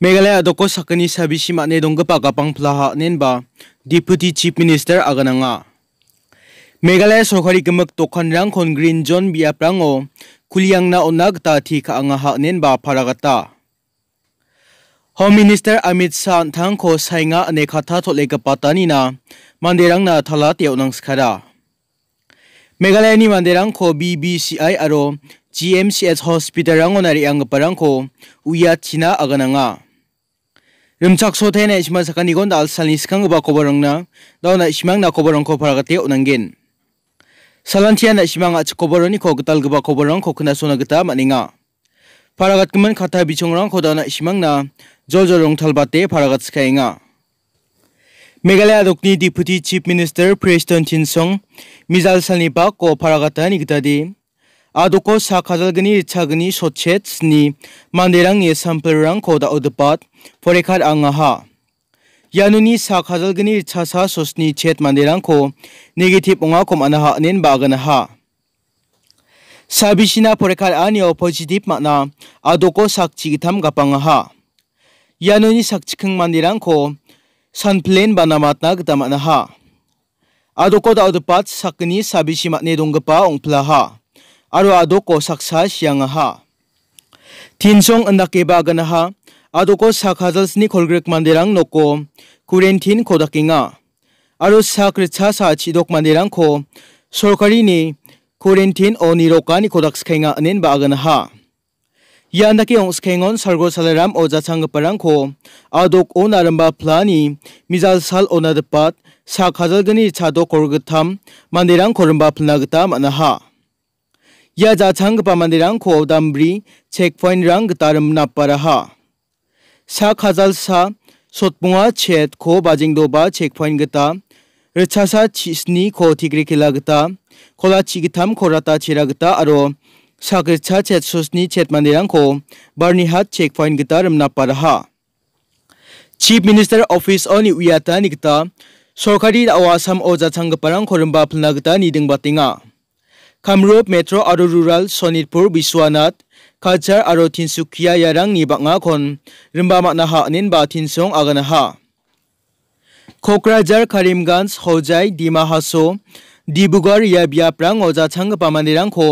Meghalaya doko sakani sabisi makne dongga pagapang plaha nenba Deputy Chief Minister agananga. Meghalaya sorkari gemek tokan rang kon Green John biaprango kuliang na onag ta ti kaanga hak nenba paragata. Home Minister Amit Shah thang ko sainga ane khatha thole ka patani na manderang na thala teo nang skara. Meghalaya ni manderang ko BBCI aro GMCS hospital rango nari ang parang ko uya china agananga. Yumchak so te ne shima sakan ikon da alsal ni sikang ba koborong na da na shimang na koborong ko paragate onangin. Salantia na shimang ach koborong ni ko gital gba koborong ko kuna sona gita maninga. Paragat kiman kata bichongrang ko da na shimang na jojorong talbate paragat sikainga. Meghalaya dokni Deputy Chief Minister Preston Chinsong, Mizal Salnipa ko paragata ni gita di adoko sakajalgni itchagni sotchetsni manderangni sampelrangko da-odipat porekat angaha. ianoni sakajalgni itchasa sosni chet manderangko negatif ongako manaha nen baganaha. Sabisina porekat anio positif makna adoko sakchigitam gapangaha. ianoni sakchikang manderangko sanplen banamatna gitamatnaha. adoko da-odipat sakni sabisimane donggepa ongplaha. aro adoko saksa siangaha. Tinsong andakeba ganaha adoko sakhazalsni kolgrek mandirang noko kurentin kodakinga. Aro sakritsa saachidok mandirang ko sorkarini kurentin o nirokani kodakskenga anin baaganaha. Yandaki ongskengon sargo salaram o jachangparang ko adok o naramba plani mizal sal onadapat sakhazalgani chado korgatam mandirang korumba plnagata manaha. या जा छंग पा खो दम्ब्री check point रंग तारम न परहा सा खजल सा सोतपुआ छेद खो बाजिंग दोबा चेक पॉइंट गता सा छिस्नी खो ठिकरी खिला गता खोला छिगिथाम खोराता छिरा गता आरो सागरचा छेद सोसनी चेत मंदिरंग खो बर्निहाट चेक पॉइंट गता रम न परहा चीफ मिनिस्टर ऑफिस ऑन उयाता निगता सरकारी आवासम ओजा छंग परंग खोरंबा फलना गता निदिंग बातिंगा कामरूप मेट्रो और रूरल सोनितपुर विश्वनाथ खाचार और तिनसुकिया यारंग निबांगा खन रिम्बामाना हानिन बा तिनसों आगानहा क'क्राझार कारिमगन्ज हौजाय डिमा हासो डिब्रुगर या बियाप्रां अजाथां पामानिरांखौ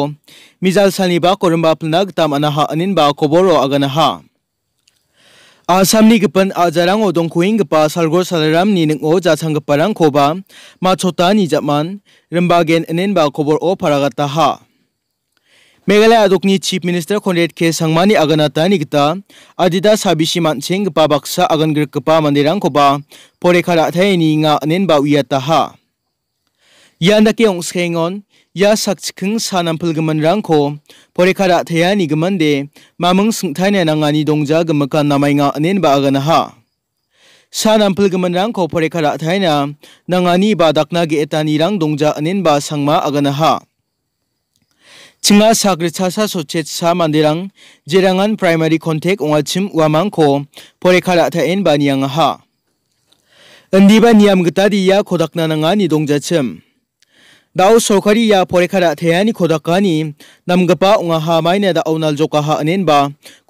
मिजालसानिबा करम्बाफनाग तामानाहा अनिनबा खबर आगानाहा 아삼니 급은 아자랑 오동 고인 급바 살고 살람 니는 오 자창 급바랑 고바 마초타 니자만 름바겐 은엔바 고볼 오 파라가타 하 메갈라야 독니 치프 미니스터 콘레드 케 상마니 아가나타 니기타 아디다 사비시 만칭 급바 박사 아간 그르 급바 만디랑 고바 포레카라 테니가 은엔바 위야타 하 이안다케 옹스케잉온 야 삭치큰 사남 풀금은 랑코 보리카라 태야니 금만데 마멍 승타네 낭아니 동자 금막가 남아잉아 낸 바아가나하 사남 풀금은 랑코 보리카라 태야나 낭아니 바닥나기 에타니랑 동자 낸 바상마 아가나하 증아 사그르차사 소체사 만디랑 제랑한 프라이머리 콘택 옹아침 와망코 보레카라 타엔 바니양하 은디바 니암 그따디야 고닥나낭아 니동자침 दाउ सोखरी या पोरेखरा थेयानी खोदकानी नमगपा उंगा हा माइने दा औनल जोका हा अनेनबा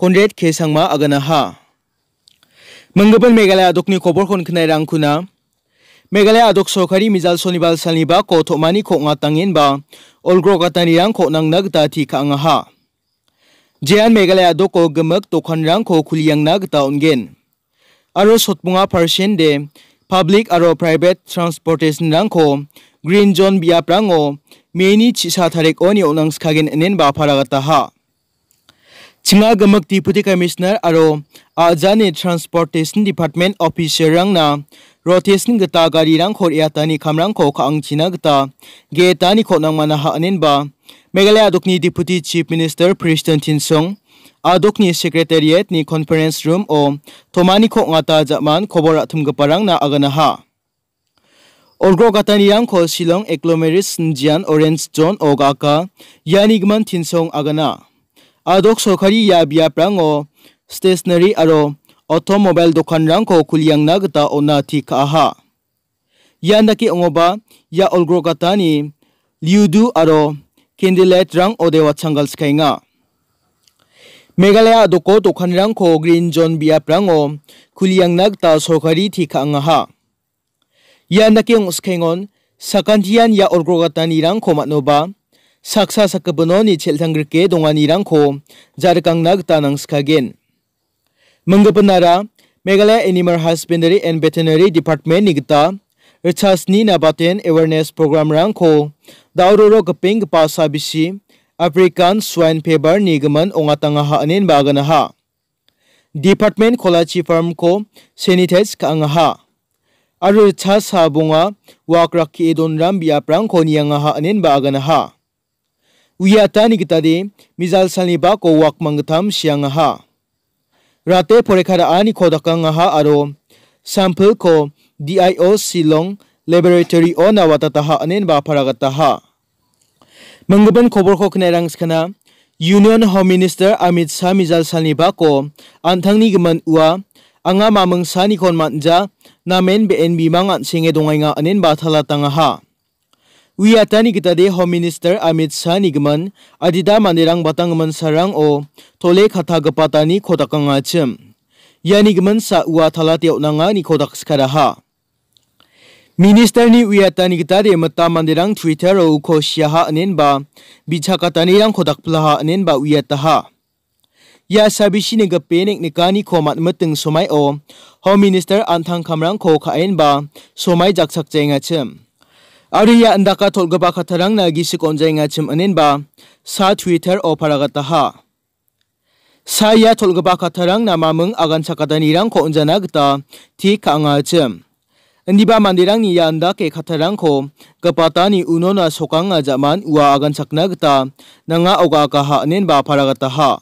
कोनरेड खे संगमा अगना हा मंगपन मेघालय आदकनि खबर खन खनाय रांखुना मेघालय आदक सोखरी मिजाल सोनिबाल सालनिबा कोथमानि खोंगा तांगिनबा ओलग्रोगातानि रां खोनांगना गता थि खांगा हा जेआन मेघालय आदक गमक तोखन रां खो खुलियांगना गता उनगेन आरो सतमुंगा परसेंट दे पब्लिक और प्राइट ट्रांसपोर्टेशन रंगो ग्रीन जोन बिहार रंगो मे निशा तारीख ओ निस्खागिन इन बाफारगता चिंगा गमक डिप्यूटी कमिश्नर और आजा ट्रांसपोर्टेशन डिपार्टमेंट ऑफिसर ना रोटेशन गता गारी रंग होटानी खामरंगो खांगना गता गेटा खोना मना हा अन मेघालय आदोनी deputy chief minister Preston Tynsong adokni secretariat ni conference room o thomani kho ngata jaman khobor athum parang na agana ha orgro gatani yang kho silong eclomeris jian orange zone o gaka yanigman tinsong agana adok sokari ya bia prang o stationery aro automobile dokan rang ko kuliang na gata ona ti ka ha yandaki ongoba ya olgro gatani liudu aro candlelight rang odewa changal skainga Meghalaya दको खो green zone बियाप्रांगो खुलियांगनक ता सरकारी थिखांगहा या नकेंग स्खेंगोन सकंथियान या ओरग्रोगता अर्ग्रगातानि रांखौ मानोबा साक्सा साकबनोनि छेलथांग्रके खो जारकांग जारकांगनक ता नंग नांसखागेन मंगपनारा Meghalaya animal husbandry and veterinary department निगता रिचास रिचार्जनि नाबाटेन अवेयरनेस प्रोग्राम रंग खो दाउरोरो गपिंग पासा बिसी afরিcan sn pেbাr niগমan o্gaa্a ha vnenবa গন ha departmেnt clacিfiরm ko anitaস ্ga ha aরোরsasaবoga wak রাki eদন রাm বi a pরাko nia্a a enenব aগনha veaa নiগde মিzl সনiবako waক মaগথaম সia্ga ha রতe pরে aনiko দa ্ga ha aো ampl ko dioিল lবoratory onaতaaa eneনবা paরগtaa Menggeban kobor ko kenerang skana, Union Home Minister Amit Shah Mizal Sani Bako, antang ni geman ua, anga mamang sani kon manja, namen BNB mangan singe dongai nga anin batala tangaha. Wiyata kita de Home Minister Amit Shah ni geman, adida manirang batang geman sarang o, tole kata gepata ni kodak ngacem. Yani geman sa ua talat yau nanga ni kodak skaraha. ha. Ministerni uyatani gitari mata mandirang Twitter o ko siyaha anin ba bichakatani yang kodak plaha anin ba uyataha. Ya sabisi ni gapenik nikani ko matmateng somai o ho minister antang kamrang ko kain ba somai jaksak jenga chim. Ari ya andaka tolgaba katarang na gisik onjenga chim anin ba sa Twitter o paragataha. Saya tolgaba katarang na mamang agan sakadani rang ko onjana gita ti kaanga chim. Ndiba mandirang ni yanda ke katarang ko, kapata ni uno na soka nga zaman ua agan sakna gata, na nga oga kaha anin ba para gata ha.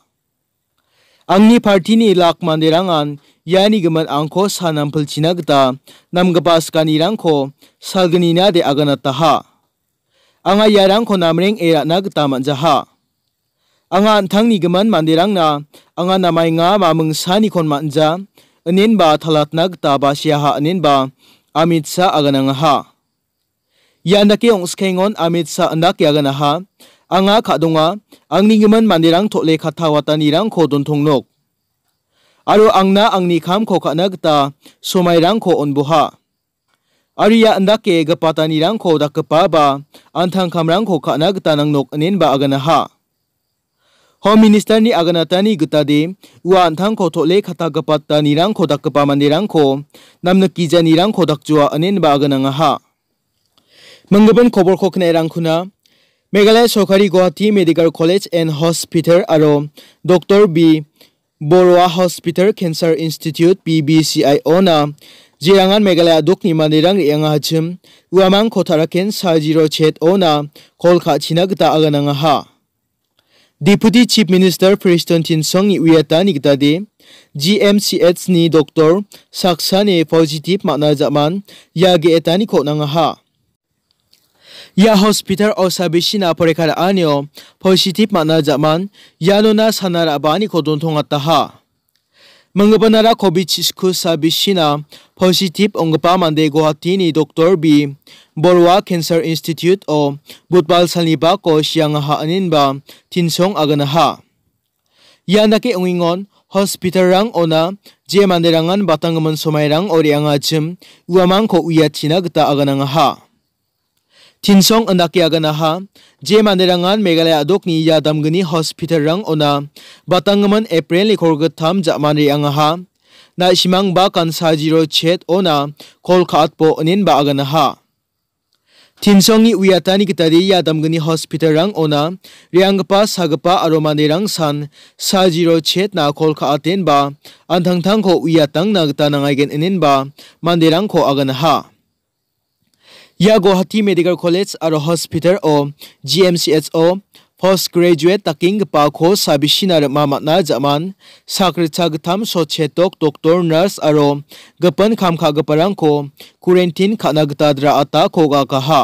Ang ni parti ni lak mandirang an, yani gaman ang ko sa nampal china gata, nam gabas ka ni rang ko, salgani na de agan at ha. Ang nga yarang ko namring era na gata man za ha. Ang nga antang ni gaman mandirang na, ang nga namay nga mamang sa ni kon man za, anin ba talat na gata ba siya ha anin ba, อามิตซาอากันังฮะยันดักยองสเคงอนอามิตซาอันดักยากันฮะอังอาขัดงาอังนิยมันมันดีรังทุเลขัตถาวตานีรังโคดุนทงนกอารออังนาอังนิขามโคขันักตาสมัยรังโคอันบุฮะอาริยาอันดักเกะกปาตานีรังโคดักกปาบาอันทังขามรังโคขันักตานังนกอันนินบาอากันฮะ Home Minister ni aganatani gutade ua antang ko tole khata gapata nirang ko dakpa mandirang ko namna kija nirang ko dakjua anen ba agananga ha मंगबन खबर खखने रांखुना मेघालय सरकारी Guwahati medical college and hospital आरो doctor B Borooah hospital cancer institute P B C I ओ ना जिरांगान मेघालय दुखनि मानिरां एंगा हाचिम उवामां खथाराखेन सा जिरो छेद ओ ना कलखा छिना गता Deputy Chief Minister President Song Iwiata Nigdade, GMCH ni Dr. Saksa ne positive makna zaman ya ge etani ko nang ha. Ya hospital o sabishi na porekara anio positive makna zaman ya no na sanar abani ko don tongat ha. मङ्गभनारा कविड स्कु सा विना पजितिभ अङ्गपा माडे गुवाहाटीनी doctor B Borooah cancer institute of भुटवालि को उङिङ हस्पिटल रङ अना जे मदेरा बटङ् समयङ अरेङा जम उको उया थिना आगनाङ तीनसों अनाकिया जे मानेरंगान मेघालय अदोक यादमगनी हॉस्पिटल रंग ओना बतंगमन अप्रैल लेखोर गथाम जामानरी अंगहा ना सिमांग बा कंसा जीरो छेद ओना कोल खात पो अनिन बा अगनहा तीनसों की उयातानी की तरी यादमगनी हॉस्पिटल रंग ओना रियांगपा सागपा और मानेरंग सन सा जीरो छेद ना कोल खातेन बा अंधंग थंग को उयातंग नगता नंगाइगन अनिन बा मानेरंग को अगनहा या गुवाहाटी मेडिकल कॉलेज और हॉस्पिटल ओ जी एम सी एच ओ पोस्ट ग्रेजुएट तकिंग पाखो और मामना जमान साकृथागथाम सोचेतक डॉक्टर नर्स और गपन गपरंग को क्वारंटीन खानागताद्रा आता खोगा कहा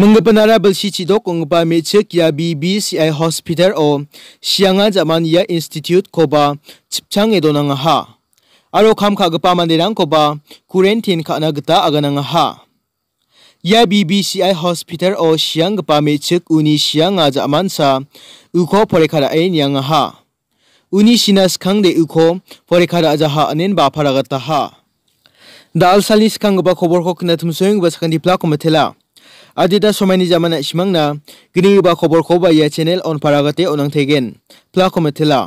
मंगपनारा बलसी चिदो कोंगपा मेचे किया बीबी सी आई हॉस्पिटल ओ सियांगा या इंस्टीट्यूट कोबा छिपचांग एदोनांगा हा आरो गपा मंदिरांग कोबा क्वारंटीन खानागता अगनांगा हा या बीबीसीआई हॉस्पिटल और सियांग पामे चक उनी सियांग आज अमानसा उखो परेखरा ए नियांग हा उनी सिना स्खंग दे उखो परेखरा जहा अनेन बाफारागता हा दाल सालनि सिखांगबा खबरखौ खोनाथुमसों बासखान्थि प्ला कमथेला आदिदा समायनि जामाना इसिमांना गिनिबा खबरखौ बाया चेनेल अनफारागते अनांथेगेन प्ला कमथेला